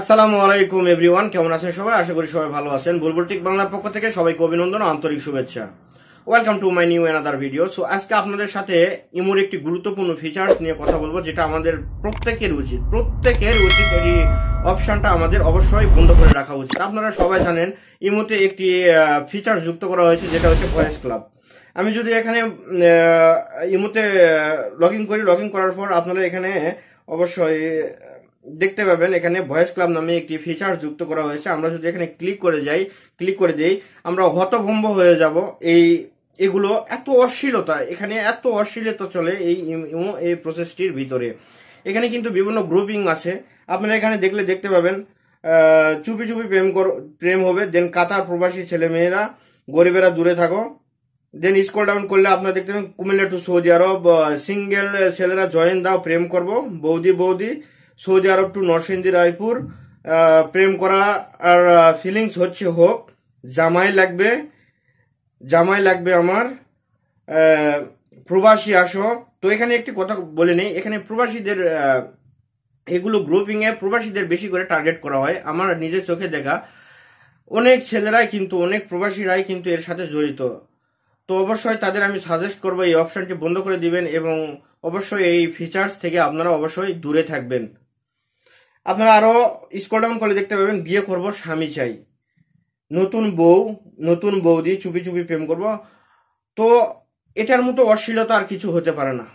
আসসালামু আলাইকুম এভরিওয়ান কেমন আছেন সবাই আশা করি সবাই ভালো আছেন বুলবুল টিক বাংলার পক্ষ থেকে সবাইকে অভিনন্দন আন্তরিক শুভেচ্ছা welcome to my new another video so আজকে আপনাদের সাথে ইমোর একটি গুরুত্বপূর্ণ ফিচার্স নিয়ে কথা বলবো যেটা আমাদের প্রত্যেকের উচিত প্রত্যেকের উচিত এই অপশানটা আমাদের অবশ্যই বন্ধ করে রাখা উচিত আপনারা সবাই জানেন ইমোতে একটি ফিচার যুক্ত করা হয়েছে যেটা হচ্ছে ভয়েস ক্লাব আমি যদি এখানে ইমোতে লগ ইন করি লগ ইন করার পর আপনারা এখানে অবশ্যই দেখতে পাবেন এখানে ভয়েস ক্লাব নামে একটি ফিচার যুক্ত করা হয়েছে আমরা যদি এখানে ক্লিক করে যাই ক্লিক করে দিই আমরা হতভম্ব হয়ে যাব এই এগুলো এত অশ্লীলতা এখানে এত অশ্লীলতা চলে এই এই প্রসেসটির ভিতরে এখানে কিন্তু বিভিন্ন গ্রুপিং আছে আপনারা এখানে দেখলে দেখতে পাবেন চুপি চুপি প্রেম কর প্রেম হবে দেন কাতার প্রবাসী ছেলেমেয়েরা গরিবেরা দূরে থাকো দেন স্কুল ডাউন করলে আপনারা দেখতে পাবেন Cumilla to Saudi Arabia single ছেলেরা জয়েন দাও প্রেম করব বৌদি বৌদি Saudi Arabia to Narsingdi Raipur প্রেম করা আর ফিলিংস হচ্ছে হোক জামাই লাগবে জামাই লাগবে আমার প্রবাসী আসো তো এখানে একটি কথা বলে নেই এখানে প্রবাসীদের এগুলো গ্রুপিংয়ে প্রবাসীদের বেশি করে টার্গেট করা হয় আমার নিজের চোখে দেখা অনেক ছেলেরাই কিন্তু অনেক প্রবাসীরাই কিন্তু এর সাথে জড়িত তো অবশ্যই তাদের আমি সাজেস্ট করবো এই অপশানটি বন্ধ করে দিবেন এবং অবশ্যই এই ফিচার্স থেকে আপনারা অবশ্যই দূরে থাকবেন আপনারা আরও স্কুল ডাউন করলে দেখতে পাবেন বিয়ে করব স্বামী চাই নতুন বউ নতুন দিয়ে চুপি চুপি প্রেম করব তো এটার মতো অশ্লীলতা আর কিছু হতে পারে না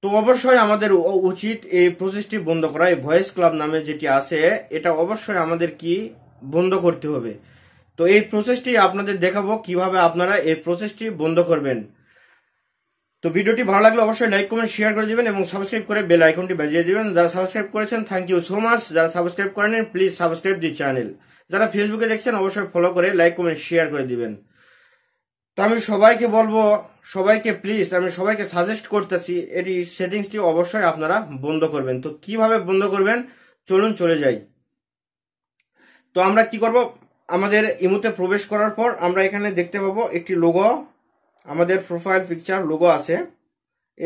তো অবশ্যই আমাদের উচিত এই প্রসেসটি বন্ধ করা এই ভয়েস ক্লাব নামে যেটি আছে এটা অবশ্যই আমাদের কি বন্ধ করতে হবে তো এই প্রসেসটি আপনাদের দেখাবো কিভাবে আপনারা এই প্রসেসটি বন্ধ করবেন তো ভিডিওটি ভালো লাগলে অবশ্যই লাইক কমেন্ট শেয়ার করে দেবেন এবং সাবস্ক্রাইব করে বেল আইকনটি বাজিয়ে দেবেন যারা সাবস্ক্রাইব করেছেন থ্যাংক ইউ সো মাচ যারা সাবস্ক্রাইব করেন প্লিজ সাবস্ক্রাইব দি চ্যানেল যারা ফেসবুকে দেখছেন অবশ্যই ফলো করে লাইক কমেন্ট শেয়ার করে দিবেন তো আমি সবাইকে বলবো সবাইকে প্লিজ আমি সবাইকে সাজেস্ট করতেছি এটি সেটিংসটি অবশ্যই আপনারা বন্ধ করবেন তো কিভাবে বন্ধ করবেন চলুন চলে যাই তো আমরা কি করব আমাদের ইমুতে প্রবেশ করার পর আমরা এখানে দেখতে পাবো একটি লোগো আমাদের প্রোফাইল পিকচার লোগো আছে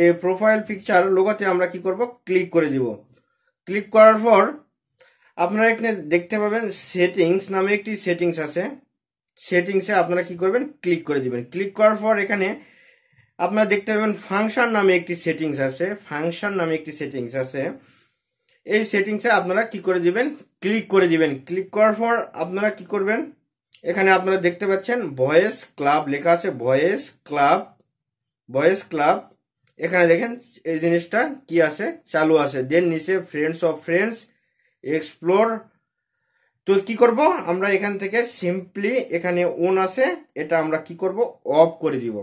এই প্রোফাইল পিকচার লোগোতে আমরা কি করব ক্লিক করে দিব ক্লিক করার পর আপনারা এখানে দেখতে পাবেন সেটিংস নামে একটি সেটিংস আছে সেটিংসে আপনারা কি করবেন ক্লিক করে দিবেন ক্লিক করার পর এখানে আপনারা দেখতে পাবেন ফাংশন নামে একটি সেটিংস আছে ফাংশন নামে একটি সেটিংস আছে এই সেটিংসে আপনারা কি করে দিবেন ক্লিক করে দিবেন ক্লিক করার পর আপনারা কি করবেন এখানে আপনারা দেখতে পাচ্ছেন ভয়েস ক্লাব লেখা আছে ভয়েস ক্লাব ভয়েস ক্লাব এখানে দেখেন এই জিনিসটা কি আছে চালু আছে দেন নিচে ফ্রেন্ডস অফ ফ্রেন্ডস এক্সপ্লোর তো কি করব আমরা এখান থেকে সিম্পলি এখানে ওন আছে এটা আমরা কি করব অফ করে দিব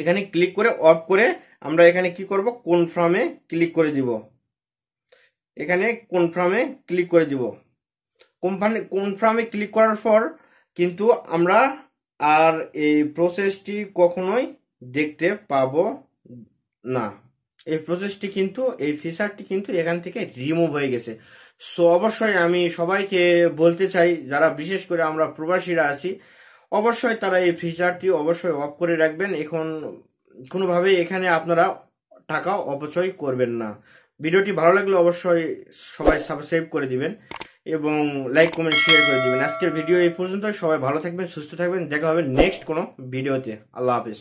এখানে ক্লিক করে অফ করে আমরা এখানে কি করব কনফার্মে ক্লিক করে দিব এখানে কনফার্মে ক্লিক করে দিব কোম্পানি কনফার্মে ক্লিক করার পর কিন্তু আমরা আর এই প্রসেসটি কখনোই দেখতে পাবো না এই প্রসেসটি কিন্তু এই ফিচারটি কিন্তু এখান থেকে রিমুভ হয়ে গেছে সো অবশ্যই আমি সবাইকে বলতে চাই যারা বিশেষ করে আমরা প্রবাসীরা আছি অবশ্যই তারা এই ফিচারটি অবশ্যই অফ করে রাখবেন এখন কোনোভাবেই এখানে আপনারা টাকা অপচয় করবেন না ভিডিওটি ভালো লাগলে অবশ্যই সবাই সাবস্ক্রাইব করে দিবেন এবং লাইক কমেন্ট শেয়ার করে দেবেন আজকের ভিডিও এই পর্যন্ত সবাই ভালো থাকবেন সুস্থ থাকবেন দেখা হবে নেক্সট কোনো ভিডিওতে আল্লাহ হাফিজ